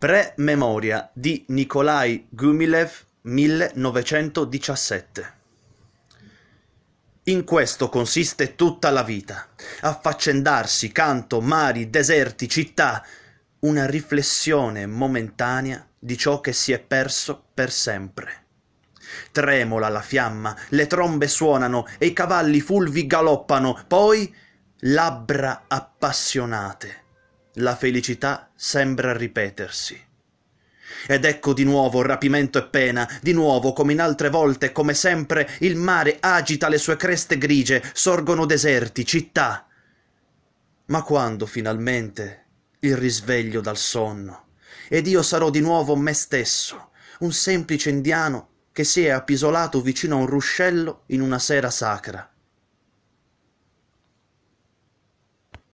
Pre-memoria di Nikolaj Gumilev, 1917 In questo consiste tutta la vita, affaccendarsi canto mari, deserti, città, una riflessione momentanea di ciò che si è perso per sempre. Tremola la fiamma, le trombe suonano e i cavalli fulvi galoppano, poi labbra appassionate la felicità sembra ripetersi. Ed ecco di nuovo rapimento e pena, di nuovo, come in altre volte, come sempre, il mare agita le sue creste grigie, sorgono deserti, città. Ma quando finalmente il risveglio dal sonno, ed io sarò di nuovo me stesso, un semplice indiano che si è appisolato vicino a un ruscello in una sera sacra